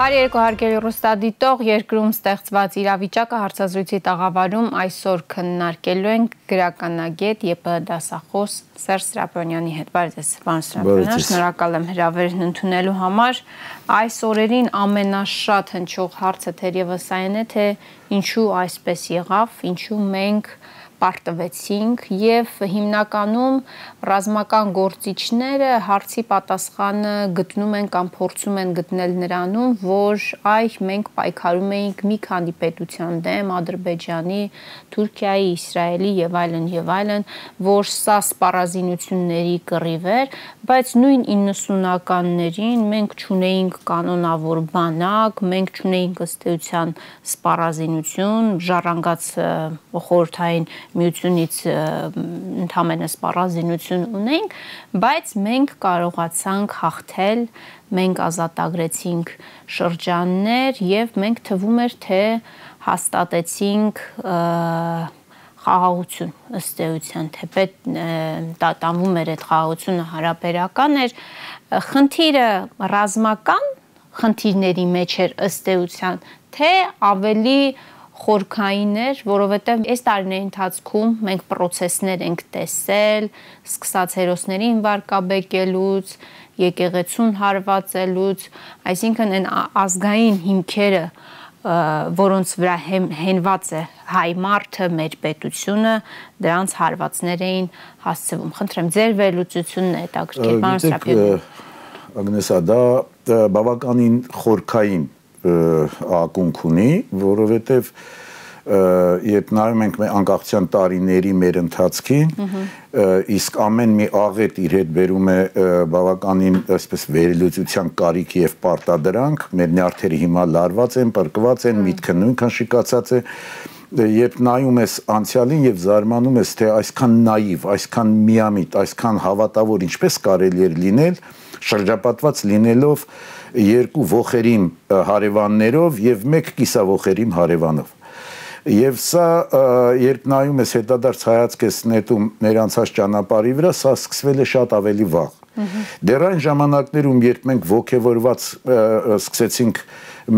Բարի երկուհարկելի ռուստադիտող երկրում ստեղծված իրավիճակը հարցազրույցի տաղավարում այսօր քննարկելու ենք գրականագետ ԵՊ դասախոս Սերժ Սրապոնյանի հետ։ Բարի ձեզ, պարոն Սրապոնյան, շնորհակալ եմ հրավերն ընդունելու համար։ Այս օրերին ամենաշատ հնչող հարցը թերևս այն է, թե ինչու այսպես եղավ, ինչու մենք պարտվեցինք եւ հիմնականում ռազմական գործիչները հարցի պատասխանը գտնում են կամ փորձում են գտնել նրանում, որ այ մենք պայքարում էինք մի քանի պետության դեմ, Ադրբեջանի, Թուրքիայի, Իսրայելի եւ այլն եւ այլն, որ սա սպառազինությունների կռիվ էր, բայց նույն 90-ականներին մենք ճունեինք կանոնավոր բանակ, մենք ճունեինք ըստեյության սպառազինություն, ժառանգած խորթային միությունից ընդհանրապես սպառազինություն ունենք, բայց մենք կարողացանք հաղթել, մենք ազատագրեցինք շրջաններ եւ մենք թվում էր թե հաստատեցինք խաղաղություն ըստ էության թե պետ տատանվում էր այդ խաղաղությունը հարաբերական էր խնդիրը ռազմական խնդիրների մեջ էր ըստ էության թե ավելի խորքային էր, որովհետև այս տարիների ընթացքում մենք process-ներ ենք տեսել, սկսած հերոսներին վարկաբեկելուց, եկեղեցուն հարվածելուց, այսինքն այն ազգային հիմքերը, որոնց վրա հենված է հայ մարդը, մեր պետությունը, դրանց հարվածներ էին հասցվում։ Խնդրեմ, ձեր վերլուծությունն է հետաքրքիր, պարոն Սրափյան։ Գիտեք, Ագնեսա, դա բավականին խորքային ակունք ունի, որովհետև երբ նայում ենք մեր անկախության տարիների մեր ընթացքին, իսկ ամեն մի աղետ իր հետ բերում է բավականին, այսպես վերելուծության կարիք եւ պարտադրանք, մեր նյարդերը հիմա լարված են, պրկված են, միտքը նույնքան շիկացած է, երբ նայում ես անցյալին եւ զարմանում ես թե այսքան նաիվ, այսքան միամիտ, այսքան հավատավոր ինչպես կարելի էր լինել շրջապատված լինելով երկու ողերիմ հարևաններով եւ մեկ կիսավողերիմ հարևանով։ Եվ սա երբ նայում ես հետադարձ հայացք ես նետում ներանցած ճանապարհի վրա, սա սկսվել է շատ ավելի վաղ։ Դեռ այն ժամանակներում, երբ մենք ողևորված սկսեցինք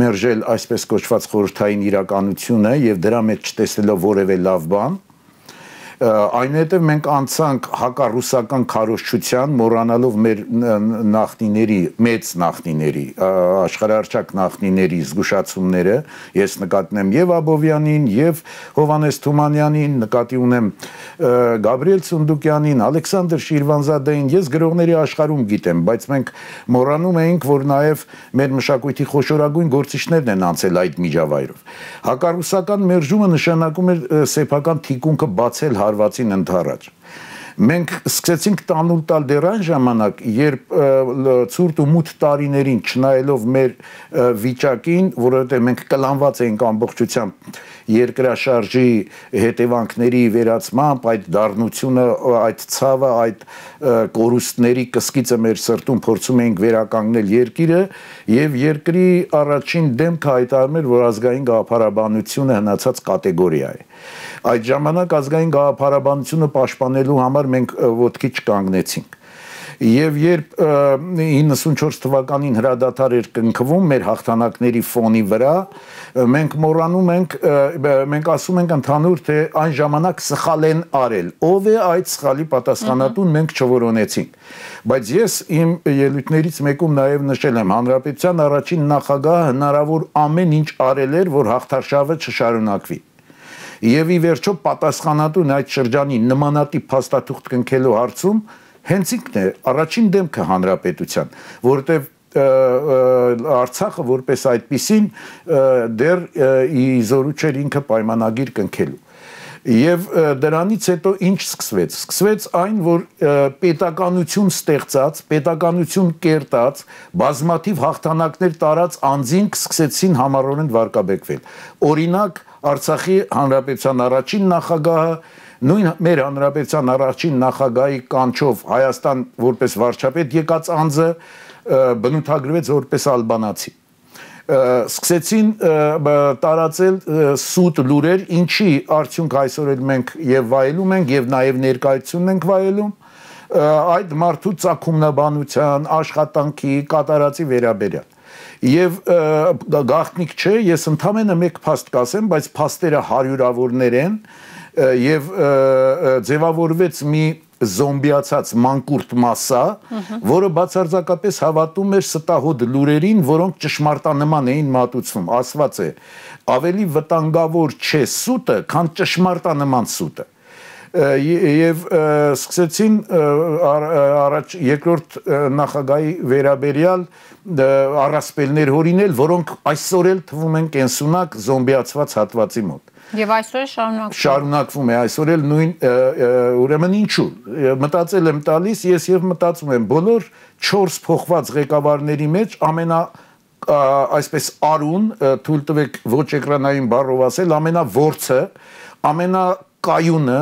մերժել այսպես կոչված խորհրդային իրականությունը եւ դրա մեջ չտեսնելով որևէ լավ բան, այնուհետև մենք անցանք հակառուսական քարոշչության մոռանալով մեր նախնիների մեծ նախնիների աշխարհարչակ նախնիների զգուշացումները ես նկատնեմ եւ Աբովյանին եւ Հովանես Թումանյանին նկատի ունեմ Գաբրիել Սունդուկյանին Ալեքսանդր Շիրվանզադեին ես գրողների աշխարհում գիտեմ բայց մենք մոռանում էինք որ նաեւ մեր մշակույթի խոշորագույն գործիչներն են անցել այդ միջավայրով հակառուսական մերժումը նշանակում էր սեփական թիկունքը բացել հա տարվացին ընթառաջ։ Մենք սկսեցինք տանուլ տալ դեռ այն ժամանակ, երբ ցուրտ ու մութ տարիներին, չնայելով մեր վիճակին, որովհետև մենք կլանված էինք ամբողջությամբ երկրաշարժի հետևանքների վերացմամբ, այդ դառնությունը, այդ ցավը, այդ կորուստների կսկիցը մեր սրտում փորձում էինք վերականգնել երկիրը, եւ երկրի առաջին դեմքը հայտարարում էր, որ ազգային գաղափարաբանությունը հնացած կատեգորիա է Այդ ժամանակ ազգային գաղափարաբանությունը պաշտպանելու համար մենք ոդկի չկանգնեցինք։ Եվ երբ 94 թվականին հրադադար էր կնքվում մեր հաղթանակների ֆոնի վրա, մենք մոռանում ենք, մենք ասում ենք ընդհանուր թե այն ժամանակ սխալ են արել։ Ով է այդ սխալի պատասխանատուն, մենք չորոնեցինք։ Բայց ես իմ ելույթներից մեկում նաև նշել եմ, հանրապետության առաջին նախագահը հնարավոր ամեն ինչ արել էր, որ հաղթարշավը չշարունակվի եւ ի վերջո պատասխանատուն այդ շրջանի նմանատիպ փաստաթուղթ կնքելու հարցում հենց ինքն է առաջին դեմքը հանրապետության, որտեղ Արցախը որպես այդպիսին դեռ իզորու չեր ինքը պայմանագիր կնքելու։ Եվ դրանից հետո ինչ սկսվեց։ Սկսվեց այն, որ պետականություն ստեղծած, պետականություն կերտած, բազմաթիվ հաղթանակներ տարած անձին կսկսեցին համառորեն վարկաբեկվել։ Օրինակ, Արցախի հանրապետության առաջին նախագահը նույն մեր հանրապետության առաջին նախագահի կանչով Հայաստան որպես վարչապետ եկած անձը բնութագրվեց որպես ալբանացի սկսեցին տարածել սուտ լուրեր, ինչի արդյունք այսօր էլ մենք եւ վայելում ենք եւ նաեւ ներկայությունն ենք վայելում այդ մարդու ցակումնաբանության, աշխատանքի, կատարածի վերաբերյալ եւ գաղտնիք չէ, ես ընդամենը մեկ փաստ կասեմ, բայց փաստերը հարյուրավորներ են եւ ձևավորվեց մի զոմբիացած մանկուրտ մասա, որը բացարձակապես հավատում էր ստահոդ լուրերին, որոնք ճշմարտանման էին մատուցվում, ասված է, ավելի վտանգավոր չէ սուտը, քան ճշմարտանման սուտը եւ սկսեցին առաջ երկրորդ նախագահի վերաբերյալ առասպելներ հորինել, որոնք այսօր էլ թվում են կենսունակ զոմբիացված հատվածի մոտ։ Եվ այսօր շարունակվում շարունակվում է այսօր էլ նույն ուրեմն ինչու մտածել եմ տալիս ես եւ մտածում եմ բոլոր 4 փոխված ղեկավարների մեջ ամենա այսպես արուն թույլ տվեք ոչ էկրանային բառով ասել ամենաворցը ամենա կայունը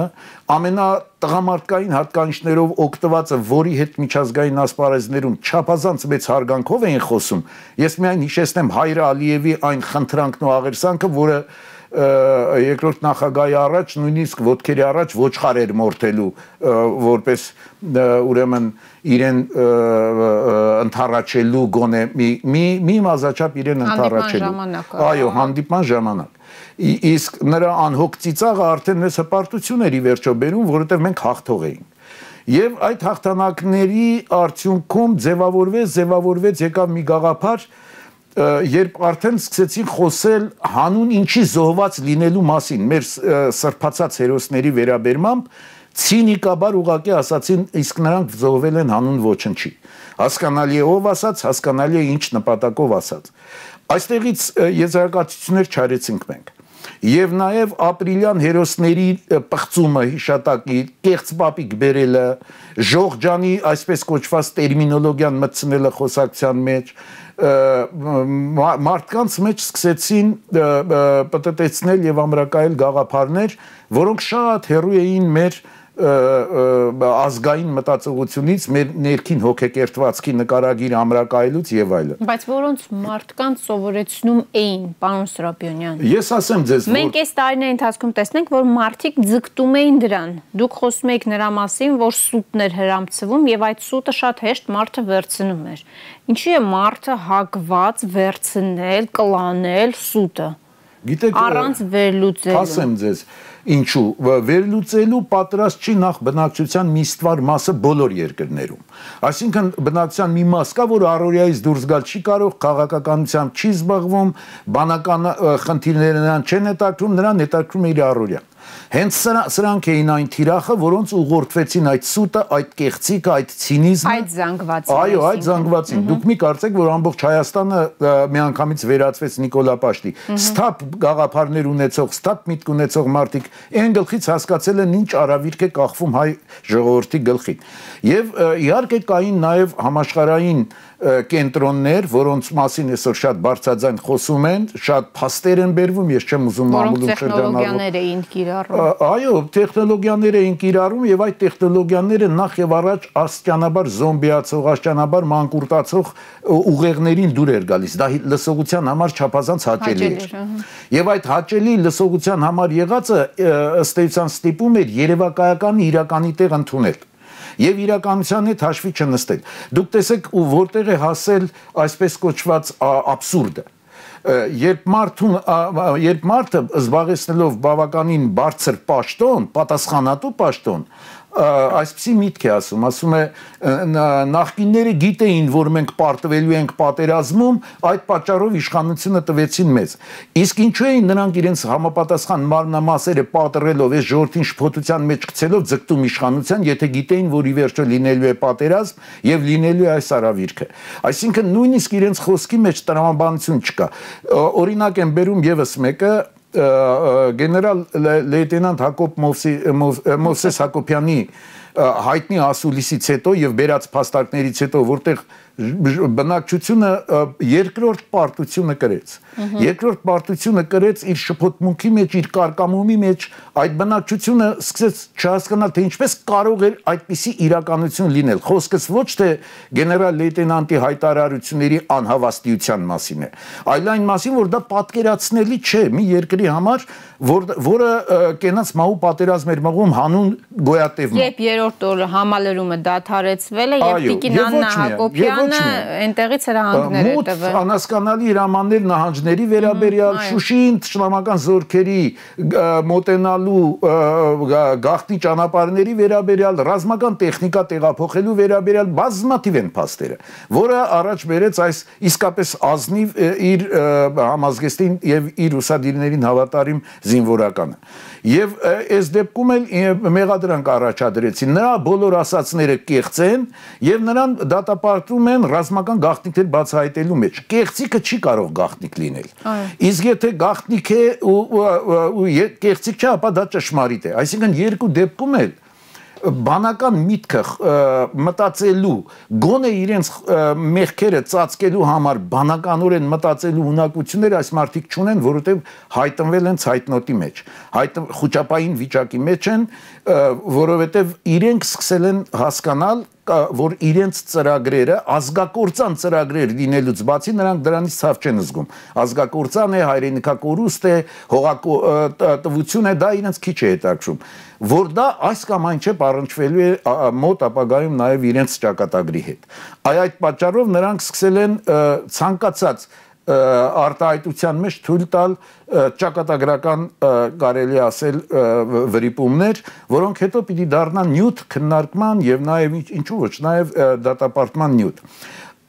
ամենատղամարդկային հատկանիշներով օգտվածը, որի հետ միջազգային ասպարեզներում չափազանց մեծ հարգանքով էին խոսում։ Ես միայն հիշեցնեմ Հայր Ալիևի այն խնդրանքն ու աղերսանքը, որը երկրորդ նախագահի առաջ նույնիսկ ոդքերի առաջ ոչխար էր մորթելու որպես ուրեմն իրեն ընթառաջելու գոնե մի մի մի մազաչափ իրեն ընթառաջելու այո հանդիպման ժամանակ իսկ նրա անհոգ ծիծաղը արդեն մեզ հպարտությունների վերջո բերում, որովհետև մենք հաղթող էինք։ Եվ այդ հաղթանակների արդյունքում ձևավորվեց, ձևավորվեց եկավ մի գաղափար, երբ արդեն սկսեցին խոսել հանուն ինչի զոհված լինելու մասին մեր սրբացած հերոսների վերաբերմամբ ցինիկաբար ուղակի ասացին իսկ նրանք զոհվել են հանուն ոչնչի հասկանալի է ով ասաց հասկանալի է ինչ նպատակով ասաց այստեղից եզրակացություններ չարեցինք մենք եւ նաեւ ապրիլյան հերոսների պղծումը հիշատակի կեղծ պապիկ բերելը ժողջանի այսպես կոչված տերմինոլոգիան մտցնելը խոսակցության մեջ մարդկանց մեջ սկսեցին պտտեցնել եւ ամրակայել գաղափարներ որոնք շատ հերոյ էին մեր և, ազգային մտածողությունից մեր ներքին հոգեկերտվածքի նկարագիր ամրակայելուց եւ այլն։ Բայց որոնց մարդկանց սովորեցնում էին, պարոն Սրապիոնյան։ Ես ասեմ ձեզ, մենք այս տարիների ընթացքում տեսնենք, որ մարդիկ ձգտում էին դրան։ Դուք խոսում եք նրա մասին, որ սուտն էր հрамցվում եւ այդ սուտը շատ հեշտ մարդը վերցնում էր։ Ինչի է մարդը հակված վերցնել, կլանել սուտը։ Գիտեք, առանց վերլուծելու։ Ասեմ ձեզ, Ինչու վերլուծելու պատրաստ չի նախ բնակչության մի ստվար մասը բոլոր երկրներում։ Այսինքն բնակչության մի մաս կա, որ առօրյայից դուրս գալ չի կարող, քաղաքականությամբ չի զբաղվում, բանական խնդիրներն չեն հետաքրում, նրան հետաքրում է իր առօրյան։ Հենց սրա, սրանք էին այն թիրախը, որոնց ուղղորդվեցին այդ սուտը, այդ կեղծիկը, այդ ցինիզմը, այդ զանգվածին։ Այո, այդ զանգվածին։ Դուք մի կարծեք, որ ամբողջ Հայաստանը միանգամից վերածվեց Նիկոլա Պաշտի։ Ստապ գաղափարներ ունեցող, ստապ միտք ունեցող մարդիկ այն գլխից հասկացել են ինչ արավիրք է կախվում հայ ժողովրդի գլխին։ Եվ իհարկե կային նաև համաշխարհային կենտրոններ, որոնց մասին այսօր շատ բարձրաձայն խոսում են, շատ փաստեր են բերվում, ես չեմ ուզում մամուլում շրջանալ։ Որոնք տեխնոլոգիաներ էին կիրառում։ Այո, տեխնոլոգիաներ էին կիրառում եւ այդ տեխնոլոգիաները նախ եւ առաջ աստիճանաբար զոմբիացող, աստիճանաբար մանկուրտացող ուղեղներին դուր էր գալիս։ Դա լսողության համար չափազանց հաճելի էր։ Եվ այդ հաճելի լսողության համար եղածը ըստ էության ստիպում էր երևակայական իրականի տեղ ընդունել եւ իրականության հետ հաշվի չնստեն։ Դուք տեսեք ու որտեղ է հասել այսպես կոչված աբսուրդը երբ մարդուն երբ մարդը զբաղեցնելով բավականին բարձր պաշտոն, պատասխանատու պաշտոն, այսպիսի միտք է ասում, ասում է նախկինները գիտեին, որ մենք պարտվելու ենք պատերազմում, այդ պատճառով իշխանությունը տվեցին մեզ։ Իսկ ինչու էին նրանք իրենց համապատասխան մարմնամասերը պատռելով, այս ժողովրդին շփոթության մեջ գցելով ձգտում իշխանության, եթե գիտեին, որ ի վերջո լինելու է պատերազմ եւ լինելու է այս արավիրքը։ Այսինքն նույնիսկ իրենց խոսքի մեջ տրամաբանություն չկա։ Օրինակ եմ բերում եւս մեկը, գեներալ լեյտենանտ Հակոբ Մովսես Հակոբյանի հայտնի ասուլիսից հետո եւ վերած փաստարկներից հետո որտեղ բնակչությունը երկրորդ պարտությունը կրեց։ Երկրորդ պարտությունը կրեց իր շփոթմունքի մեջ, իր կարկամումի մեջ, այդ բնակչությունը սկսեց չհասկանալ թե ինչպես կարող էր այդպիսի իրականություն լինել։ Խոսքս ոչ թե գեներալ լեյտենանտի հայտարարությունների անհավաստիության մասին է, այլ այն մասին, որ դա պատկերացնելի չէ մի երկրի համար, որ որը կենաց մահու պատերազմ էր մղում հանուն գոյատևման։ Երբ երրորդ օրը համալրումը դադարեցվել է եւ Տիկին Աննա Հակոբյանը Հայաստանը այնտեղից հրահանգներ է տվել։ Մոտ անհասկանալի հրամաններ նահանջների վերաբերյալ Շուշին ճշտամական զորքերի մոտենալու գախտի ճանապարհների վերաբերյալ ռազմական տեխնիկա տեղափոխելու վերաբերյալ բազմաթիվ են փաստերը, որը առաջ բերեց այս իսկապես ազնիվ իր համազգեստին եւ իր ուսադիրներին հավատարիմ զինվորականը։ Եվ այս դեպքում էլ մեղադրանք առաջադրեցին։ Նրա բոլոր ասացները կեղծ են եւ նրան դատապարտում են են ռազմական գաղտնիքներ բացահայտելու մեջ։ Կեղծիկը չի կարող գաղտնիք լինել։ Իսկ եթե գաղտնիք է ու ու կեղծիկ չէ, ապա դա ճշմարիտ է։ Այսինքն երկու դեպքում էլ բանական միտքը մտածելու գոնե իրենց մեղքերը ծածկելու համար բանականորեն մտածելու ունակությունները այս մարդիկ չունեն, որովհետև հայտնվել են ցայտնոտի մեջ։ Հայտ խոճապային վիճակի մեջ են, որովհետև իրենք սկսել են հասկանալ, որ իրենց ծրագրերը ազգակործան ծրագրեր լինելուց բացի նրանք դրանից ցավ չեն զգում։ Ազգակործան է, հայրենիքակորուստ է, հողատվություն է, դա իրենց քիչ է հետաքրում, որ դա այս կամ այն չէ բառնչվելու է մոտ ապագայում նաև իրենց ճակատագրի հետ։ Այ այդ պատճառով նրանք սկսել են ցանկացած արտահայտության մեջ թույլ տալ ճակատագրական կարելի ասել վրիպումներ, որոնք հետո պիտի դառնան նյութ քննարկման եւ նաեւ ինչու ոչ, նաեւ դատապարտման նյութ։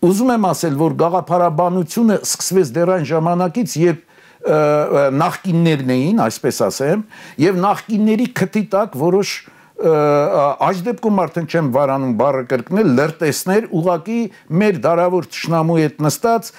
Ուզում եմ ասել, որ գաղափարաբանությունը սկսվեց դեռ այն ժամանակից, երբ նախկիններն էին, այսպես ասեմ, եւ նախկինների քթի տակ որոշ և, այս դեպքում արդեն չեմ վարանում բառը կրկնել, լրտեսներ ուղակի մեր դարավոր ճշնամու հետ նստած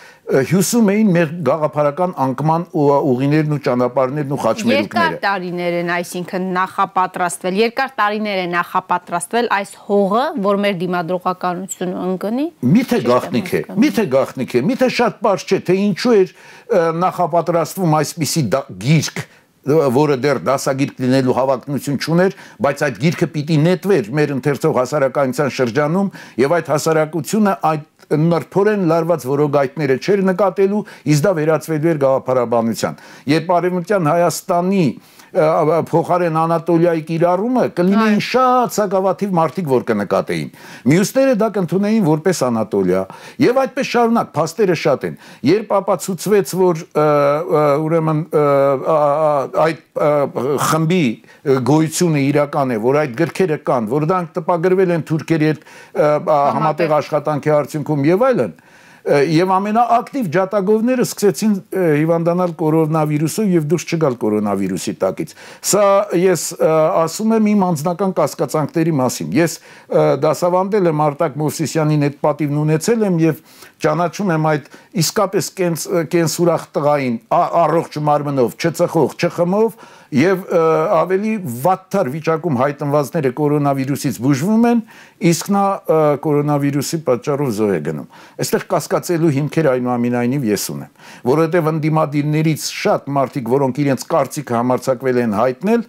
հյուսում էին մեր գաղափարական անկման ուղիներն ու ճանապարհներն ու խաչմերուկները։ Երկար տարիներ են, այսինքն նախապատրաստվել, երկար տարիներ է նախապատրաստվել այս հողը, որ մեր դիմադրողականությունը ընկնի։ Միթե գախնիկ է, միթե գախնիկ է, միթե շատ բարձ չէ, թե ինչու էր նախապատրաստվում այսպիսի գիրք, դա, որը դեռ դասագիրք լինելու հավակնություն չուներ, բայց այդ գիրքը պիտի նետվեր մեր ընթերցող հասարակայնության շրջանում եւ այդ հասարակությունը այդ նրբորեն լարված որոգայթները չէր նկատելու, իսկ դա վերածվելու էր գաղափարաբանության։ Երբ արևմտյան Հայաստանի փոխարեն Անատոլիայի կիրառումը կլինեին շատ ցակավաթիվ մարդիկ, որ կնկատեին։ Մյուսները դա կընդունեին որպես Անատոլիա եւ այդպես շարունակ փաստերը շատ են։ Երբ ապացուցվեց, որ ուրեմն այդ խմբի գոյությունը իրական է, որ այդ գրքերը կան, որ դրանք տպագրվել են թուրքերի հետ համատեղ աշխատանքի արդյունքում եւ այլն, եւ ամենաակտիվ ջատագովները սկսեցին հիվանդանալ կորոնավիրուսով եւ դուրս չգալ կորոնավիրուսի տակից։ Սա ես ասում եմ իմ անձնական կասկածանքների մասին։ Ես դասավանդել եմ Արտակ Մովսիսյանին այդ պատիվն ունեցել եմ եւ ճանաչում եմ այդ իսկապես կենց կենց ուրախ տղային առողջ մարմնով, չծխող, չխմող եւ ավելի վատթար վիճակում հայտնվածները կորոնավիրուսից բուժվում են, իսկ նա կորոնավիրուսի պատճառով զոհ է գնում։ Այստեղ կասկածելու հիմքեր այնուամենայնիվ ես ունեմ, որովհետեւ ընդդիմադիրներից շատ մարդիկ, որոնք իրենց կարծիքը համարցակվել են հայտնել,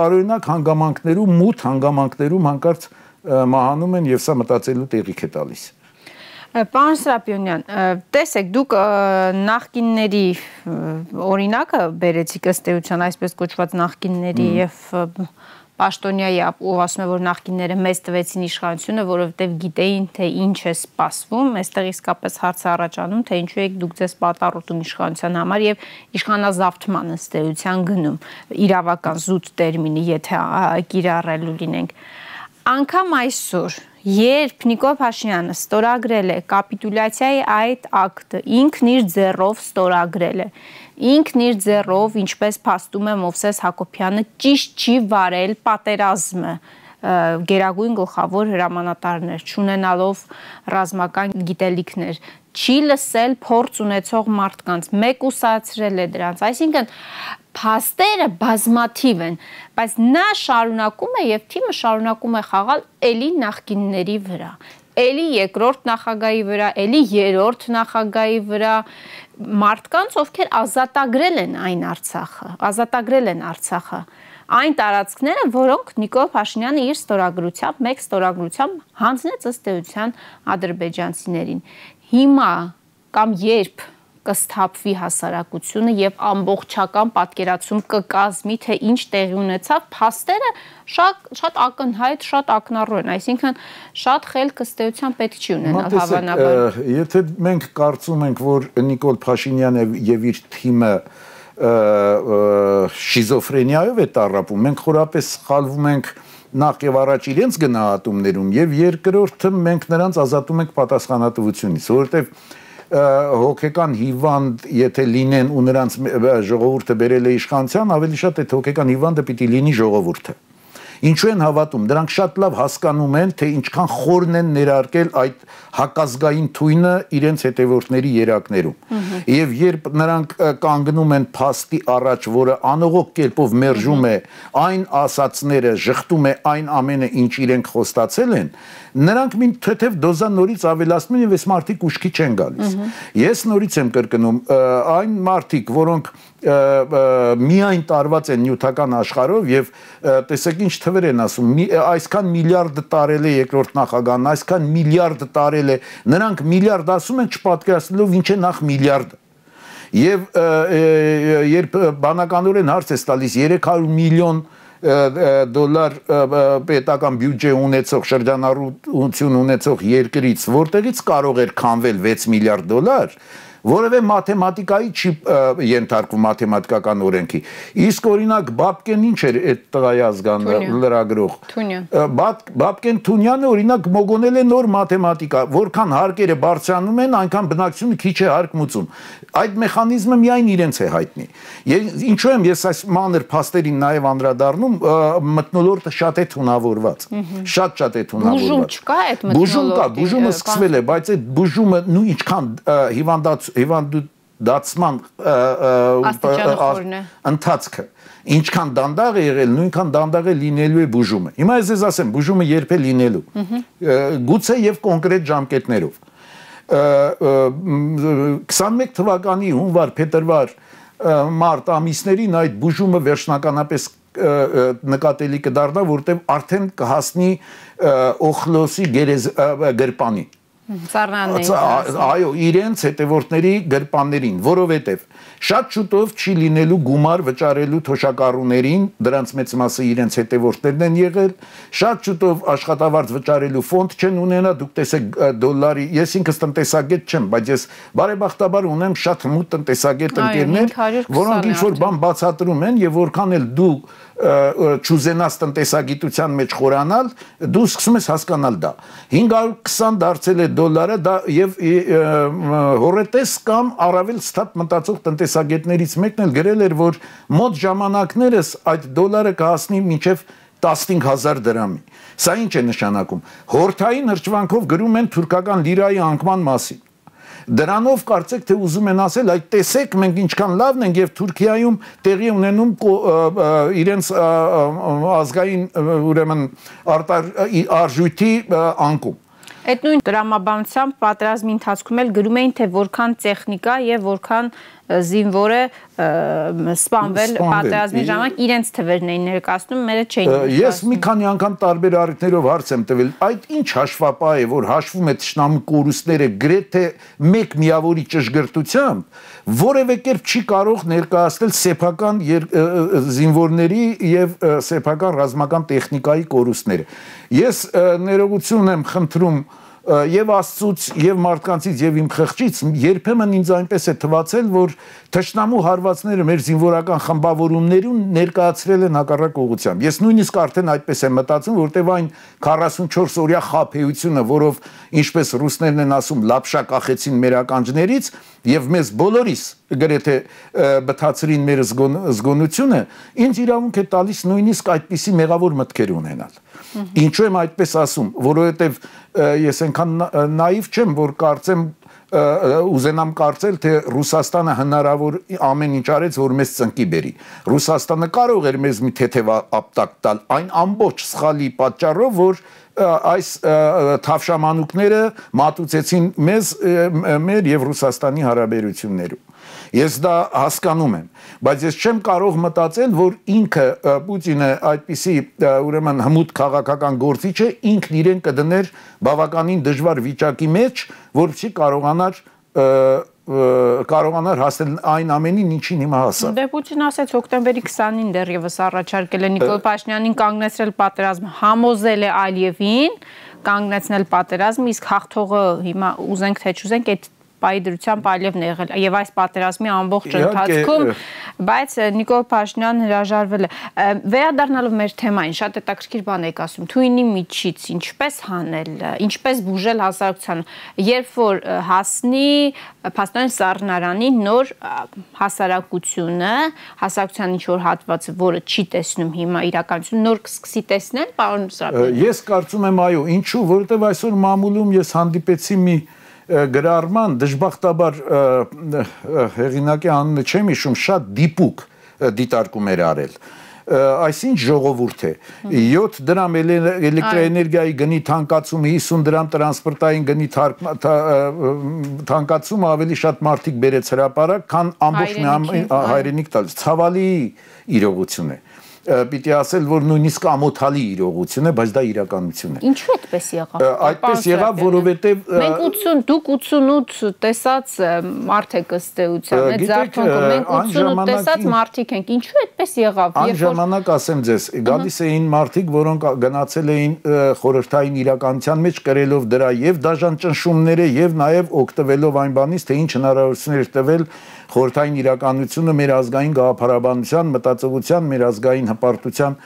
տարօրինակ հանգամանքներում, մութ հանգամանքներում հանկարծ մահանում են եւ սա մտածելու տեղիք է տալիս։ Պարոն Սրապիոնյան, տեսեք, դուք նախկինների օրինակը բերեցիք ըստ էության այսպես կոչված նախկինների եւ Պաշտոնյայի ու ասում է, որ նախկինները մեզ տվեցին իշխանությունը, որովհետև գիտեին, թե ինչ է սպասվում, այստեղ իսկապես հարցը առաջանում, թե ինչու եք դուք ձեզ պատառոտում իշխանության համար եւ իշխանազավթման ըստեյության գնում իրավական զուտ տերմինի, եթե կիրառելու լինենք։ Անկամ այսօր Երբ Նիկոլ Փաշինյանը ստորագրել է կապիտուլյացիայի այդ ակտը, ինքն իր ձեռով ստորագրել է։ Ինքն իր ձեռով, ինչպես փաստում է Մովսես Հակոբյանը, ճիշտ չի վարել պատերազմը գերագույն գլխավոր հրամանատարներ, չունենալով ռազմական գիտելիքներ, չի լսել փորձ ունեցող մարդկանց, մեկուսացրել է դրանց։ Այսինքն փաստերը բազմաթիվ են, բայց նա շարունակում է եւ թիմը շարունակում է խաղալ ելի նախկինների վրա էլի երկրորդ նախագահի վրա, էլի երրորդ նախագահի վրա մարդկանց, ովքեր ազատագրել են այն Արցախը, ազատագրել են Արցախը։ ազատագրել են այն տարածքները, որոնք Նիկոլ Փաշինյանը իր ստորագրությամբ, մեկ ստորագրությամբ հանձնեց ըստ էության ադրբեջանցիներին։ Հիմա կամ երբ կստապվի հասարակությունը եւ ամբողջական պատկերացում կկազմի թե ինչ տեղի ունեցավ փաստերը շատ շատ ակնհայտ շատ ակնառու են այսինքն շատ խելք ըստեյության պետք չի ունենալ հավանաբար եթե մենք կարծում ենք որ Նիկոլ Փաշինյանը եւ իր թիմը և շիզոֆրենիայով է տարապում։ Մենք խորապես սխալվում ենք նախ եւ առաջ իրենց գնահատումներում եւ երկրորդը մենք նրանց ազատում ենք պատասխանատվությունից, որովհետեւ հոգեկան հիվանդ, եթե լինեն ու նրանց ժողովուրդը բերել է իշխանության, ավելի շատ այդ հոգեկան հիվանդը պիտի լինի ժողովուրդը։ ժողովուրդ Ինչու են հավատում։ Դրանք շատ լավ հասկանում են, թե ինչքան խորն են ներարկել այդ հակազգային թույնը իրենց հետևորդների երակներում։ Եվ երբ նրանք կանգնում են փաստի առաջ, որը անողոք կերպով մերժում է այն ասացները, շղթում է այն ամենը, ինչ իրենք խոստացել են, նրանք մին թեթև դոզա նորից ավելացնում են եւ այս մարտիկ ուշքի չեն գալիս։ Ես նորից եմ կրկնում, այն մարտիկ, որոնք միայն տարված են նյութական աշխարհով եւ տեսեք ինչ թվեր են ասում մի, այսքան միլիարդ տարել է երկրորդ նախագահն այսքան միլիարդ տարել է նրանք միլիարդ ասում են չպատկերացնելով ինչ է նախ միլիարդը եւ երբ բանականորեն հարց է տալիս 300 միլիոն դոլար պետական բյուջե ունեցող շրջանառություն ունեցող երկրից որտեղից կարող էր քանվել 6 միլիարդ դոլար որևէ մաթեմատիկայի չի ենթարկվում մաթեմատիկական օրենքի։ Իսկ օրինակ Բաբկեն ինչ էր այդ տղայազգան լրագրող։ Բաբկեն Թունյանը օրինակ մոգոնել է նոր մաթեմատիկա, որքան հարկերը բարձրանում են, այնքան բնակչությունը քիչ է հարկ մուծում։ Այդ մեխանիզմը միայն իրենց է հայտնի։ Ինչու եմ ես այս մանր փաստերին նաև անդրադառնում, մտնոլորտը շատ է թունավորված։ Շատ-շատ է թունավորված։ Բուժում չկա այդ մտնոլորտը։ Բուժում կա, բուժումը սկսվել է, բայց այդ բուժումը նույն ինչքան հիվանդաց հիվանդացման ընթացքը ինչքան դանդաղ է եղել, նույնքան դանդաղ է լինելու է բուժումը։ Հիմա ես ես ասեմ, բուժումը երբ է լինելու։ Գուցե եւ կոնկրետ ժամկետներով։ 21 թվականի հունվար, փետրվար, մարտ ամիսներին այդ բուժումը վերջնականապես նկատելի կդառնա, որտեղ արդեն կհասնի օխլոսի գրպանի։ գերեզ, Ծառաններին։ Այո, իրենց հետևորդների գրպաններին, որովհետև շատ շուտով չի լինելու գումար վճարելու թոշակառուներին, դրանց մեծ մասը իրենց հետևորդներն են եղել, շատ շուտով աշխատավարձ վճարելու ֆոնդ չեն ունենա, դուք տեսեք դոլարի, ես ինքս տնտեսագետ չեմ, բայց ես բարեբախտաբար ունեմ շատ հմուտ տնտեսագետ ընկերներ, որոնք ինչ որ բան բացատրում են եւ որքան էլ դու ճուզենաս տնտեսագիտության մեջ խորանալ, դու սկսում ես հասկանալ դա։ 520 դարձել է դոլարը դա եւ հորետես կամ առավել ստապ մտածող տնտեսագետներից մեկն էլ գրել էր, որ մոտ ժամանակներս այդ դոլարը կհասնի մինչև 15000 դրամի։ Սա ինչ է նշանակում։ Հորթային հրճվանքով գրում են թուրքական լիրայի անկման մասին Դրանով կարծեք թե ուզում են ասել, այդ տեսեք մենք ինչքան լավն ենք եւ Թուրքիայում տեղի ունենում իրենց ազգային ուրեմն արտար արժույթի անկում։ Այդ նույն դրամաբանությամբ պատրաստի ընթացքում էլ գրում էին թե որքան տեխնիկա եւ որքան զինվորը սպանվել պատերազմի ժամանակ իրենց թվերն էին ներկայացնում, մերը չէին։ Ես մի քանի անգամ տարբեր առիթներով հարց եմ տվել, այդ ինչ հաշվապահ է, որ հաշվում է ճշնամի կորուստները գրեթե մեկ միավորի ճշգրտությամբ, որևէ կերպ չի կարող ներկայացնել սեփական զինվորների եւ սեփական ռազմական տեխնիկայի կորուստները։ Ես ներողություն եմ խնդրում եւ Աստծուց եւ մարդկանցից եւ իմ խղճից երբեմն ինձ այնպես է թվացել, որ թշնամու հարվածները մեր զինվորական խմբավորումներուն ներկայացրել են հակառակ ուղությամբ։ Ես նույնիսկ արդեն այդպես եմ մտածում, որտեվ այն 44 օրյա խափեությունը, որով ինչպես ռուսներն են ասում, լապշա կախեցին մեր ականջներից եւ մեզ բոլորիս գրեթե բթացրին մեր զգոնությունը, ինձ իրավունք է տալիս նույնիսկ այդպիսի մեղավոր մտքեր ունենալ։ Ինչու եմ այդպես ասում, որովհետև ես այնքան նաիվ չեմ, որ կարծեմ ուզենամ կարծել, թե Ռուսաստանը հնարավոր ամեն ինչ արեց, որ մեզ ծնկի բերի։ Ռուսաստանը կարող էր մեզ մի թեթև ապտակ տալ այն ամբողջ սխալի պատճառով, որ այս թավշամանուկները մատուցեցին մեզ մեր եւ Ռուսաստանի հարաբերություններում։ Ես դա հասկանում եմ, բայց ես չեմ կարող մտածել, որ ինքը Պուտինը այդպիսի ուրեմն հմուտ քաղաքական գործիչ է, ինքն իրեն կդներ բավականին դժվար վիճակի մեջ, որպեսզի կարողանար կարողանար հասնել այն ամենին, ինչին հիմա հասա։ Դե Պուտինն ասաց հոկտեմբերի 20-ին դեռևս առաջարկել է Նիկոլ Փաշինյանին կանգնեցրել պատերազմ, համոզել է Ալիևին կանգնեցնել պատերազմ, իսկ հաղթողը հիմա ուզենք թե չուզենք այդ պայի դրությամբ այլևն եղել եւ այս պատերազմի ամբողջ ընթացքում, բայց Նիկոլ Փաշինյան հրաժարվել է։ Վերադառնալով մեր թեմային, շատ հետաքրքիր բան եք ասում։ Թույնի միջից ինչպես հանել, ինչպես բուժել հասարակության, երբ որ հասնի Փաստորեն Սառնարանի նոր հասարակությունը, հասարակության ինչ որ հատվածը, որը չի տեսնում հիմա իրականություն, նոր կսկսի տեսնել, պարոն Սրապետ։ Ես կարծում եմ, այո, ինչու, որովհետև այսօր մամուլում ես հանդիպեցի մի գրառման դժբախտաբար հեղինակի անունը չեմ հիշում, շատ դիպուկ դիտարկում էր արել այսինչ ժողովուրդ է 7 դրամ էլեկտրոէներգիայի գնի թանկացումը 50 դրամ տրանսպորտային գնի թանկացումը ավելի շատ մարդիկ բերեց հրաապարակ քան ամբողջ հայրենիք տալիս ցավալի իրողություն է պիտի ասել, որ նույնիսկ ամոթալի իրողություն է, բայց դա իրականություն է։ Ինչու այդպես եղավ։ Այդպես եղավ, որովհետև մենք 80, դուք 88 տեսած մարդ եք ըստեյության, այդ զարթոնքը մենք 88 տեսած մարդիկ ենք։ Ինչու այդպես եղավ։ Այն ժամանակ ասեմ ձեզ, գալիս էին մարդիկ, որոնք գնացել էին խորհրդային իրականության մեջ կրելով դրա եւ դաժան ճնշումները եւ նաեւ օգտվելով այն բանից, թե ինչ հնարավորություններ տվել խորթային իրականությունը մեր ազգային գաղափարաբանության, մտածողության, մեր ազգային հպարտության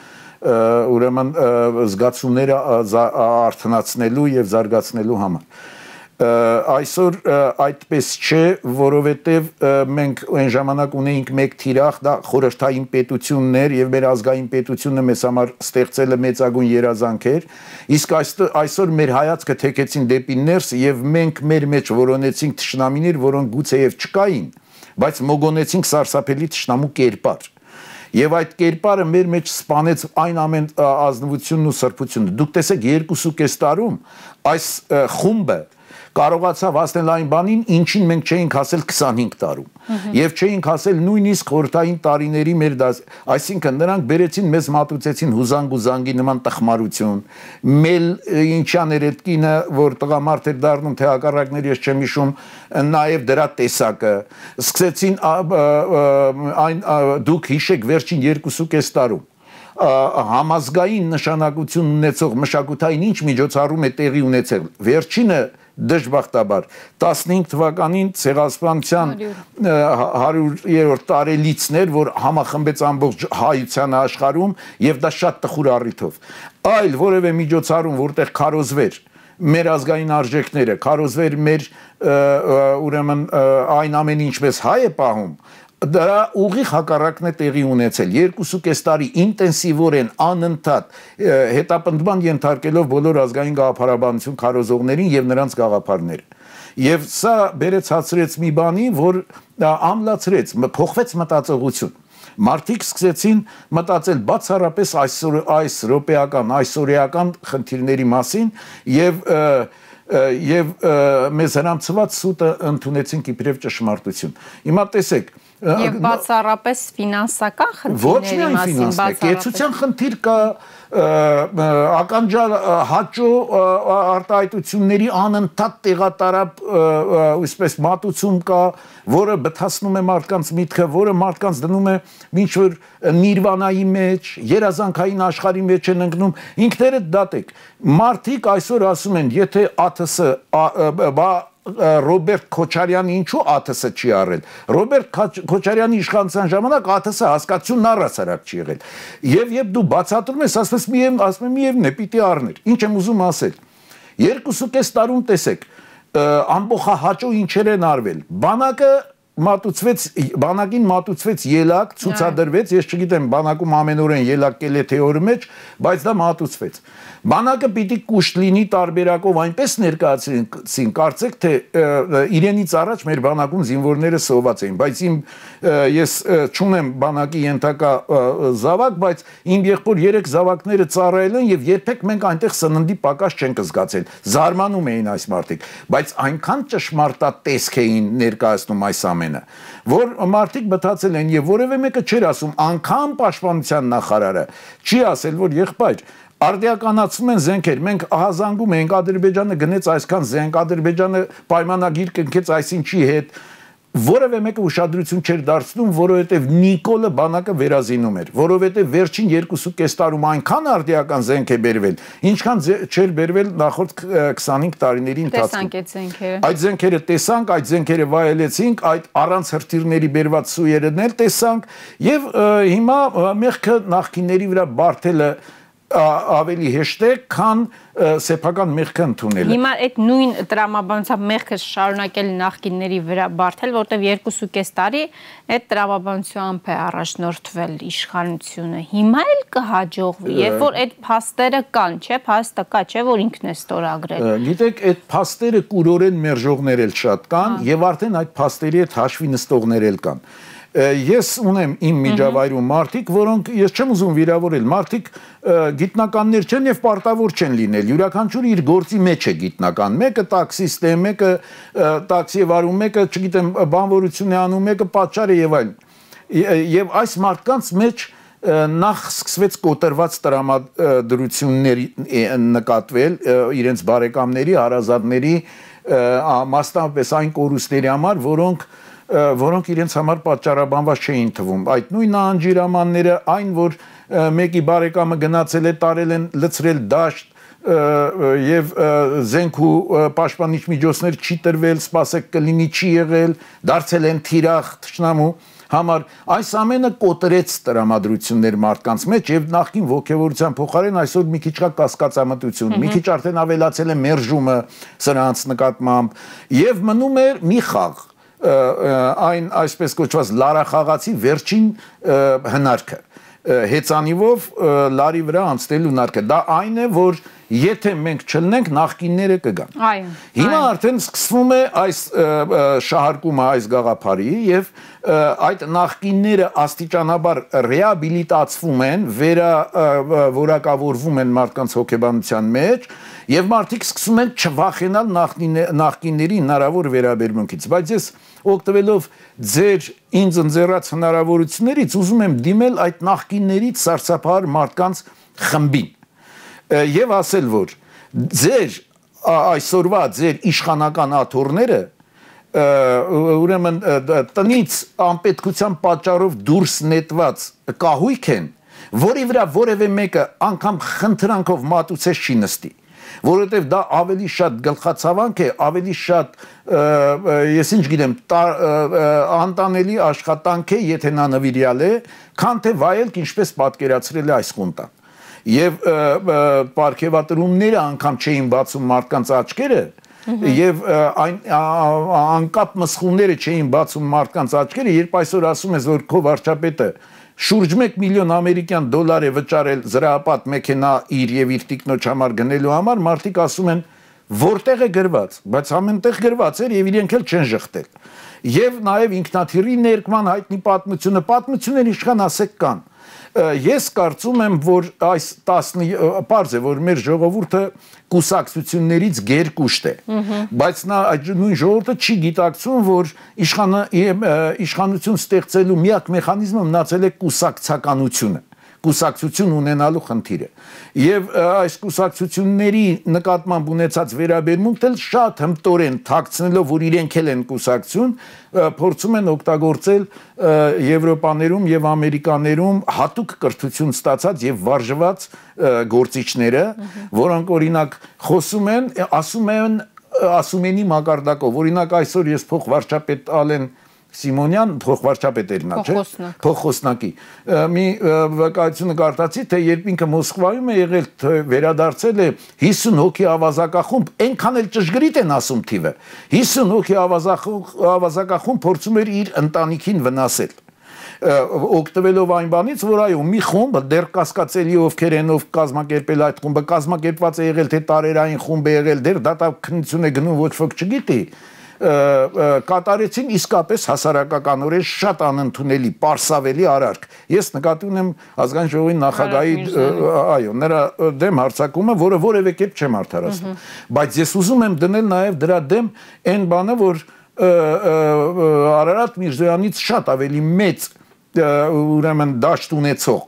ուրեմն զգացումները արթնացնելու եւ զարգացնելու համար այսօր այդպես չէ, որովհետև մենք այն ժամանակ ունեինք մեկ թիրախ, դա խորհրդային պետություններ եւ մեր ազգային պետությունը մեզ համար ստեղծել է մեծագույն երազանքեր, իսկ այս, այսօր մեր հայացքը թեքեցին դեպի ներս եւ մենք մեր մեջ որոնեցինք ճշնամիներ, որոնք գուցեև չկային։ և բայց մոգոնեցինք սարսափելի ճշնամու կերպար։ Եվ այդ կերպարը մեր մեջ սپانեց այն ամեն ազնվությունն ու սրբությունը։ Դուք տեսեք 2.5 տարում այս խումբը կարողացավ հասնել այն բանին, ինչին մենք չէինք հասել 25 տարում։ Եվ չէինք հասել նույնիսկ խորթային տարիների մեր դաս, այսինքն նրանք բերեցին մեզ մատուցեցին հուզանգ ու զանգի նման տխմարություն։ Մել ինչան էր այդ կինը, որ տղամարդ էր դառնում, թե հակառակներ ես չեմ հիշում, նաև դրա տեսակը։ Սկսեցին այն դուք հիշեք վերջին 2.5 տարում համազգային նշանակություն ունեցող մշակութային ինչ միջոցառում է տեղի ունեցել։ Վերջինը դժբախտաբար 15 թվականին ցեղասպանության 100-երորդ տարելիցն էր, որ համախմբեց ամբողջ հայության աշխարհում եւ դա շատ տխուր առիթով։ Այլ որևէ միջոցառում, որտեղ քարոզվեր մեր ազգային արժեքները, քարոզվեր մեր ուրեմն այն ամեն ինչպես հայ է պահում, դրա ուղի հակառակն է տեղի ունեցել 2.5 տարի ինտենսիվորեն անընդհատ հետապնդման ենթարկելով բոլոր ազգային գաղափարաբանություն քարոզողներին եւ նրանց գաղափարները եւ սա բերեց հացրեց մի բանի որ ամլացրեց փոխվեց մտածողություն Մարտիկ սկսեցին մտածել բացառապես այսօր այս ռոպեական այսօրեական խնդիրների մասին եւ եւ մեզ հрамծված սուտը ընդունեցինք իբրև ճշմարտություն։ Հիմա տեսեք, Եվ բացառապես ֆինանսական խնդիրների մասին բացառապես։ Ոչ միայն ֆինանսական, կեցության խնդիր կա ականջար հաճո արտահայտությունների անընդհատ տեղատարապ այսպես մատուցում կա, որը բթացնում է մարդկանց միտքը, որը մարդկանց դնում է ոչ որ նիրվանայի մեջ, երազանքային աշխարհի մեջ են ընկնում։ Ինքներդ դատեք։ Մարդիկ այսօր ասում են, եթե ԱԹՍ Ռոբերտ Քոչարյանը ինչու ԱԹՍ-ը չի արել։ Ռոբերտ Քոչարյանի իշխանության ժամանակ ԱԹՍ-ը հասկացությունն առասարակ չի եղել։ Եվ երբ դու բացատրում ես, ասում ես՝ միևն, ասում եմ՝ միևն է, պիտի առներ։ Ինչ եմ ուզում ասել։ 2.5 տարում տեսեք, ամբողջ հաճո ինչեր են արվել։ Բանակը մատուցվեց բանակին մատուցվեց ելակ, ցուցադրվեց, ես չգիտեմ, բանակում ամենուրեն ելակել է թե օրը մեջ, բայց դա մատուցվեց։ Բանակը պիտի կուշտ լինի տարբերակով այնպես ներկայացրին, կարծեք թե իրենից առաջ մեր բանակում զինվորները սոված էին, բայց իմ ես չունեմ բանակի ենթակա զավակ, բայց իմ եղբոր 3 զավակները ծառայել են եւ երբեք մենք այնտեղ սննդի պակաս չենք զգացել։ Զարմանում էին այս մարդիկ, բայց այնքան ճշմարտատեսք էին ներկայացնում այս ամենը ամենը, որ մարդիկ մտածել են եւ որևէ մեկը չէր ասում, անկան պաշտպանության նախարարը չի ասել, որ եղբայր, արդիականացվում են զենքեր։ Մենք ահազանգում ենք Ադրբեջանը գնեց այսքան զենք, Ադրբեջանը պայմանագիր կնքեց այսինչի հետ, որևէ մեկը ուշադրություն չէր դարձնում, որովհետև Նիկոլը բանակը վերազինում էր, որովհետև վերջին 2.5 տարում այնքան արդիական զենք է բերվել, ինչքան չէր բերվել նախորդ 25 տարիների ընթացքում։ Տեսանք այդ զենքերը։ Այդ զենքերը տեսանք, այդ զենքերը վայելեցինք, այդ առանց հրթիռների բերված սույերն էլ տեսանք, եւ հիմա մեղքը նախկինների վրա բարթելը ավելի հեշտ է, քան սեփական մեղքը ընդունելը։ Հիմա այդ նույն տրամաբանությամբ մեղքը շարունակել նախկինների վրա բարթել, որտեվ 2.5 տարի այդ տրամաբանությամբ է առաջնորդվել իշխանությունը։ Հիմա էլ կհաջողվի, երբ որ այդ փաստերը կան, չէ՞, փաստը կա, չէ՞, որ ինքն է ստորագրել։ Գիտեք, այդ փաստերը կուրորեն մերժողներ էլ շատ կան եւ արդեն այդ փաստերի հետ հաշվի նստողներ էլ կան։ Ա, Ես ունեմ իմ միջավայրում մարդիկ, որոնք ես չեմ ուզում վիրավորել, մարդիկ գիտնականներ չեն եւ պարտավոր չեն լինել։ Յուրաքանչյուրը իր գործի մեջ է գիտնական։ Մեկը տաքսիստ է, մեկը տաքսի է վարում, մեկը, չգիտեմ, բանվորություն է անում, մեկը պատճառ է եւ այլն։ Եվ այս մարդկանց մեջ նախ սկսվեց կոտրված տրամադրությունների նկատվել իրենց բարեկամների, հարազատների մասնավորապես այն կորուստների համար, որոնք և, որոնք իրենց համար պատճառաբանված չէին թվում։ Այդ նույն անջիրամանները, այն որ մեկի բարեկամը գնացել է տարել են լծրել դաշտ և զենք ու պաշտպանիչ միջոցներ չի տրվել, սпасեք կլինի չի եղել, դարձել են թիրախ, ճշնամու համար այս ամենը կոտրեց տրամադրություններ մարդկանց մեջ եւ նախքին ողջավորության փոխարեն այսօր մի քիչ կա կասկածամտություն, մի քիչ արդեն ավելացել է մերժումը սրանց նկատմամբ եւ մնում է մի խաղ այն այսպես կոչված լարախաղացի վերջին հնարքը հեծանիվով լարի վրա անցնելու նարկը դա այն է որ եթե մենք չլնենք նախկինները կգան այո հիմա արդեն սկսվում է այս շահարկումը այս գաղափարի եւ այդ նախկինները աստիճանաբար ռեաբիլիտացվում են վերա որակավորվում են մարդկանց հոգեբանության մեջ եւ մարդիկ սկսում են չվախենալ նախկինների հնարավոր վերաբերմունքից բայց ես օգտվելով ձեր ինձ ընձեռած հնարավորություններից ուզում եմ դիմել այդ նախկիններից սարսափար մարդկանց խմբին եւ ասել որ ձեր այսօրվա ձեր իշխանական աթոռները ուրեմն տնից անպետքության պատճառով դուրս նետված կահույք են, որի վրա որևէ մեկը անգամ խնդրանքով մատուցես չի նստի որովհետև դա ավելի շատ գլխացավանք է, ավելի շատ ես ինչ գիտեմ, անտանելի աշխատանք է, եթե նա նվիրյալ է, քան թե վայելք ինչպես պատկերացրել է այս խունտան։ Եվ պարգևատրումները անգամ չէին բացում մարդկանց աչքերը, եւ այն անկապ մսխումները չէին բացում մարդկանց աչքերը, երբ այսօր ասում ես որ քո վարչապետը շուրջ 1 միլիոն ամերիկյան դոլար է վճարել զրահապատ մեքենա իր եւ իր տիկնոջ համար գնելու համար, մարդիկ ասում են որտեղ է գրված, բայց ամենտեղ գրված էր եւ իրենք էլ չեն շղթել։ Եվ նաեւ ինքնաթիռի ներկման հայտնի պատմությունը, պատմություններ ինչքան ասեք կան, ես կարծում եմ, որ այս 10 պարզ է, որ մեր ժողովուրդը կուսակցություններից գերկուշտ է, բայց նա այդ նույն ժողովուրդը չի գիտակցում, որ իշխանը իշխանություն ստեղծելու միակ մեխանիզմը մնացել է կուսակցականությունը կուսակցություն ունենալու խնդիրը։ Եվ այս կուսակցությունների նկատմամբ ունեցած վերաբերմունքն էլ շատ հմտորեն թաքցնելով, որ իրենք էլ են կուսակցություն, փորձում են օգտագործել Եվրոպաներում եւ Ամերիկաներում հատուկ կրթություն ստացած եւ վարժված գործիչները, որոնք օրինակ խոսում են, ասում են ասում ենի մակարդակով։ Օրինակ այսօր ես փող վարչապետ Ալեն Սիմոնյան փոխվարչապետ էր նա, չէ՞։ Փոխոսնակի։ Մի վկայությունը կարդացի, թե երբ ինքը Մոսկվայում է եղել, թե վերադարձել է 50 հոգի ավազակախումբ, այնքան էլ ճշգրիտ են ասում թիվը։ 50 հոգի ավազակախումբ փորձում էր իր ընտանիքին վնասել օգտվելով այն բանից, որ այո, մի խումբ դեռ կասկածելի ովքեր ենով կազմակերպել այդ խումբը, կազմակերպված է եղել թե տարերային խումբ է եղել, դեռ դատա քննություն է գնում ոչ ոք չգիտի, կատարեցին իսկապես հասարակականորեն շատ անընդունելի, պարսավելի արարք։ Ես նկատի ունեմ ազգային ժողովի նախագահի այո, նրա դեմ հարցակումը, որը որևէ կերպ չեմ արդարացնում, բայց ես ուզում եմ դնել նաև դրա դեմ այն բանը, որ Արարատ Միրզոյանից շատ ավելի մեծ ուրեմն դաշտ ունեցող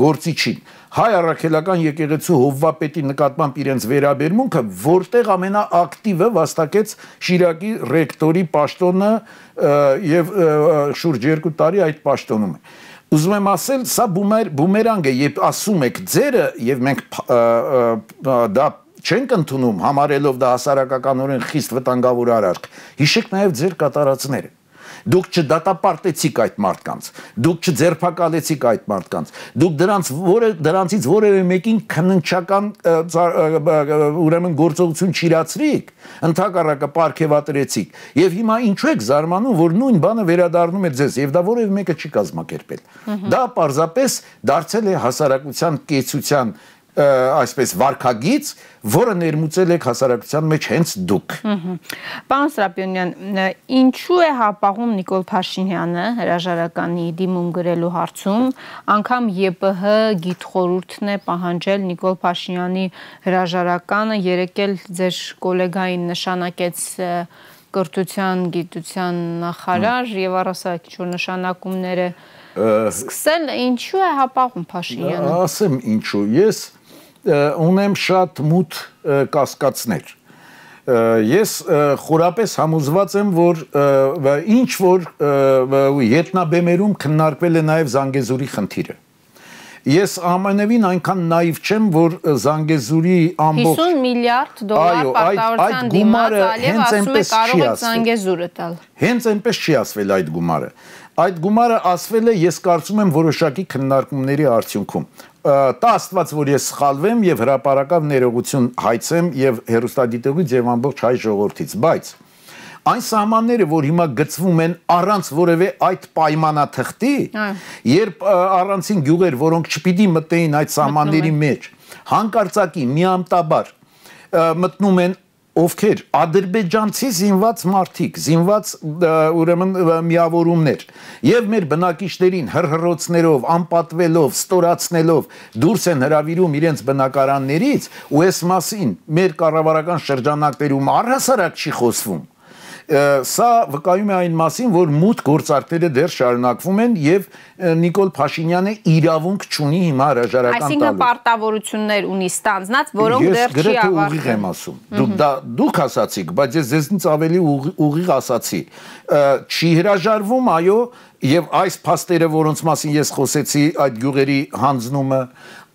գործիչին հայ առաքելական եկեղեցու հովվապետի նկատմամբ իրենց վերաբերմունքը, որտեղ ամենաակտիվը վաստակեց Շիրակի ռեկտորի պաշտոնը եւ շուրջ 2 տարի այդ պաշտոնում է։ Ուզում եմ ասել, սա բումեր, բումերանգ է, երբ ասում եք ձերը եւ մենք դա չենք ընդունում համարելով դա հասարակականորեն խիստ վտանգավոր արարք։ Հիշեք նաեւ ձեր կատարածները Դուք չդատապարտեցիք այդ մարդկանց, դուք չձերբակալեցիք այդ մարդկանց։ Դուք դրանց որը դրանցից որևէ մեկին քննչական ուրեմն գործողություն չիրացրիք, ընդհակառակը ապարքեվատրեցիք։ Եվ հիմա ինչու եք զարմանում, որ նույն բանը վերադառնում է ձեզ, եւ դա որևէ մեկը չի կազմակերպել։ Դա պարզապես դարձել է հասարակության կեցության այսպես վարկագից, որը ներմուծել եք հասարակության մեջ հենց դուք։ Պարոն Սրապիոնյան, ինչու է հապաղում Նիկոլ Փաշինյանը հրաժարականի դիմում գրելու հարցում, անգամ ԵՊՀ գիտխորհուրդն է պահանջել Նիկոլ Փաշինյանի հրաժարականը, երեկել ձեր գոլեգային նշանակեց կրթության, գիտության նախարար եւ առասարակիչ նշանակումները սկսել ինչու է հապաղում Փաշինյանը։ Ասեմ ինչու։ Ես ունեմ շատ մութ կասկածներ։ Ես խորապես համոզված եմ, որ ինչ որ ետնաբեմերում քննարկվել է նաև Զանգեզուրի խնդիրը։ Ես ամենևին այնքան նaiv չեմ, որ Զանգեզուրի ամբողջ 50 միլիարդ դոլար պարտավորության դիմաց Ալիև ասում է կարող է Զանգեզուրը տալ։ Հենց այնպես չի ասվել այդ գումարը։ Այդ գումարը ասվել է, ես կարծում եմ, որոշակի քննարկումների արդյունքում տա աստված, որ ես սխալվեմ եւ հրաապարակավ ներողություն հայցեմ եւ հերոստադիտողից եւ ամբողջ հայ ժողովրդից, բայց այն սահմանները, որ հիմա գծվում են առանց որևէ այդ պայմանաթղթի, երբ առանցին գյուղեր, որոնք չպիտի մտեին այդ սահմանների մեջ, հանկարծակի միամտաբար մտնում են ովքեր ադրբեջանցի զինված մարդիկ, զինված ուրեմն միավորումներ եւ մեր բնակիչներին հրհրոցներով, անպատվելով, ստորացնելով դուրս են հravirում իրենց բնակարաններից ու այս մասին մեր կառավարական շրջանակներում առհասարակ չի խոսվում սա վկայում է այն մասին, որ մուտ գործարքները դեռ շարունակվում են եւ Նիկոլ Փաշինյանը իրավունք չունի հիմա հրաժարական տալու։ Այսինքն պարտավորություններ ունի ստանձնած, որոնք դեռ չի ավարտվում։ Ես գրեթե ուղիղ եմ ասում։ Դուք դա դուք ասացիք, բայց ես ձեզնից ավելի ուղիղ ասացի։ Չի հրաժարվում, այո, եւ այս փաստերը, որոնց մասին ես խոսեցի, այդ գյուղերի հանձնումը,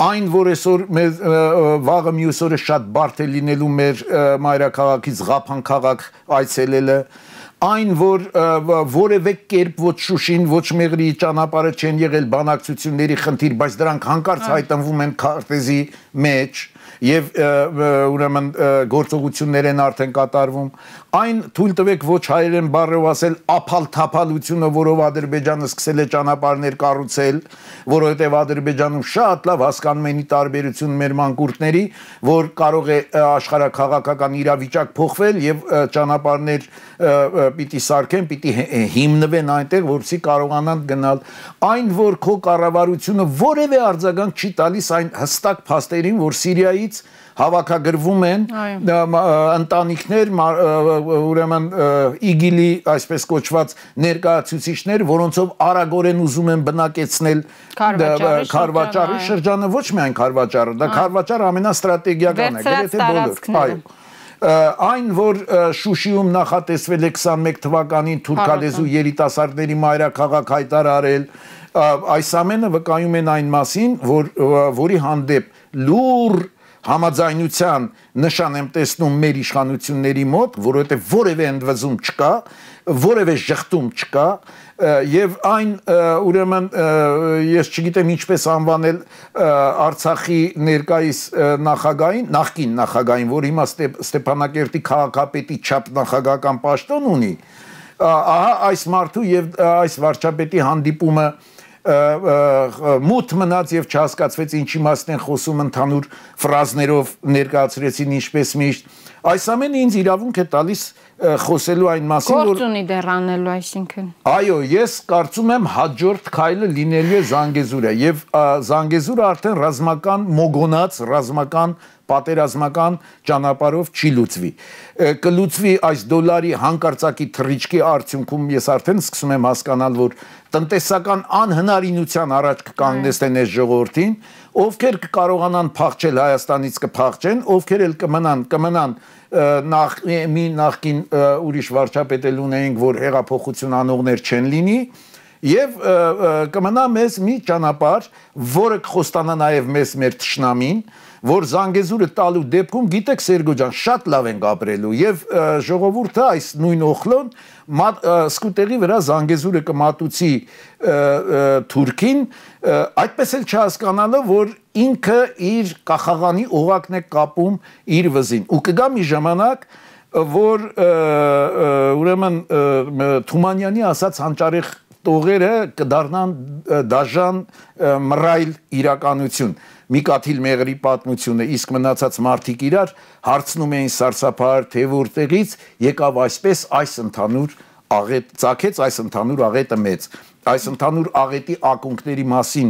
այն, որ այսօր մեր վաղը մյուս օրը շատ բարդ է լինելու մեր մայրաքաղաքից Ղափան քաղաք այցելելը, այն, որ որևէ կերպ ոչ Շուշին, ոչ Մեղրի ճանապարհը չեն եղել բանակցությունների խնդիր, բայց դրանք հանկարծ հայտնվում են քարտեզի մեջ, եւ ուրեմն գործողություններ են արդեն կատարվում այն թույլ տվեք ոչ հայերեն բառով ասել ափալ-թափալությունը որով Ադրբեջանը սկսել է ճանապարհներ կառուցել որովհետեւ Ադրբեջանում շատ լավ հասկանում են ի տարբերություն մեր մանկուրտների որ կարող է աշխարհակաղակական իրավիճակ փոխվել եւ ճանապարհներ պիտի սարքեն պիտի հիմնվեն այնտեղ որպեսզի կարողանան գնալ այն որ քո կառավարությունը որևէ արձագանք չի տալիս այն հստակ փաստերին որ Սիրիայի կողմերից հավաքագրվում են ընտանիքներ, ուրեմն իգիլի այսպես կոչված ներկայացուցիչներ, որոնցով արագորեն ուզում են բնակեցնել քարվաճարի շրջանը, ոչ միայն քարվաճարը, դա քարվաճարը ամենաստրատեգիական է, գրեթե բոլոր, այո այն որ Շուշիում նախատեսվել է 21 թվականին Թուրքալեզու երիտասարդների մայրաքաղաք հայտարարել այս ամենը վկայում են այն մասին որ որի հանդեպ լուր համաձայնության նշան եմ տեսնում մեր իշխանությունների մոտ, որովհետև որևէ ընդվզում չկա, որևէ շղթում չկա եւ այն ուրեմն ես չգիտեմ ինչպես անվանել Արցախի ներկայիս նախագահին, նախկին նախագահին, որ հիմա Ստեփանակերտի քաղաքապետի չափ նախագահական պաշտոն ունի, ահա այս մարդու եւ այս վարչապետի հանդիպումը և, մութ մնաց եւ չհասկացվեց ինչի մասն են խոսում ընդհանուր ֆրազներով ներկայացրեցին ինչպես միշտ այս ամենը ինձ իրավունք է տալիս խոսելու այն մասին որ գործունի դերանելու այսինքն այո ես կարծում եմ հաջորդ քայլը լինելու է Զանգեզուրը եւ Զանգեզուրը արդեն ռազմական մոգոնած ռազմական և, պատերազմական ճանապարհով չի լուծվի։ Կլուծվի այս դոլարի հանկարծակի թռիչքի արդյունքում ես արդեն սկսում եմ հասկանալ, որ տնտեսական անհնարինության առաջ կկանգնեցնեն հա։ այս ժողովրդին, ովքեր կկարողանան փախչել Հայաստանից կփախչեն, ովքեր էլ կմնան, կմնան նախ մի նախքին ուրիշ վարչապետել ունեինք, որ հեղափոխություն անողներ չեն լինի, եւ կմնա մեզ մի ճանապարհ, որը կխոստանա նաեւ մեզ մեր ճշնամին, մեր որ Զանգեզուրը տալու դեպքում գիտեք Սերգո ջան շատ լավ են ապրելու եւ ժողովուրդը այս նույն օխլոն սկուտերի վրա Զանգեզուրը կմատուցի Թուրքին այդպես էլ չհասկանալով որ ինքը իր կախաղանի օղակն է կապում իր վզին ու կգա մի ժամանակ որ ուրեմն Թումանյանի ասած հանճարեղ տողերը կդառնան դաժան մռայլ իրականություն մի կաթիլ մեղրի պատմությունը, իսկ մնացած մարդիկ իրար հարցնում էին սարսափար թե որտեղից եկավ այսպես այս ընդհանուր աղետ, ցակեց այս ընդհանուր աղետը մեծ։ Այս ընդհանուր աղետի ակունքների մասին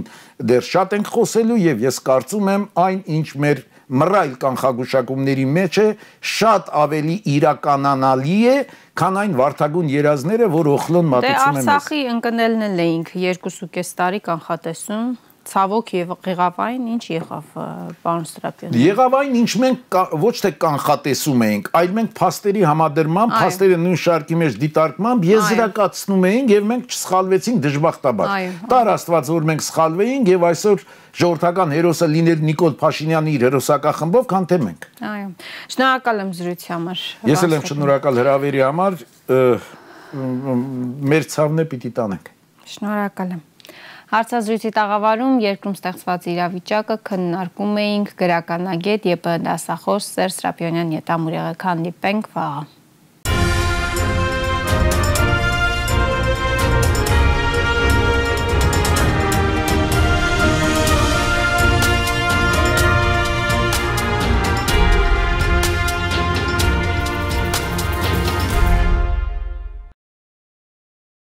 դեռ շատ ենք խոսելու եւ ես կարծում եմ այն ինչ մեր մռայլ կանխագուշակումների մեջ է շատ ավելի իրականանալի է, քան այն վարթագուն երազները, որ օխլոն մատուցում են։ Դե Արցախի ընկնելն էլ էինք 2.5 տարի կանխատեսում ցավոք եւ եղավ այն, ինչ եղավ պարոն Ստրապյան։ Եղավ այն, ինչ մենք ոչ թե կանխատեսում էինք, այլ մենք փաստերի համադրմամբ, փաստերը նույն շարքի մեջ դիտարկմամբ եզրակացնում էինք եւ մենք չսխալվեցինք դժբախտաբար։ Տար Աստված, որ մենք սխալվեինք եւ այսօր ժողովրդական հերոսը լինել Նիկոլ Փաշինյանի իր հերոսակախմբով, քան թե մենք։ Այո։ Շնորհակալ եմ զրույցի համար։ Ես էլ եմ շնորհակալ հրավերի համար։ Մեր ցավն է պիտի տանենք։ Շնորհակալ եմ։ Հարցազրույցի տաղավարում երկրում ստեղծված իրավիճակը քննարկում էինք գրականագետ ԵՊ դասախոս Սերժ Սրապիոնյան ետամուրեղը քանդիպենք վաղը։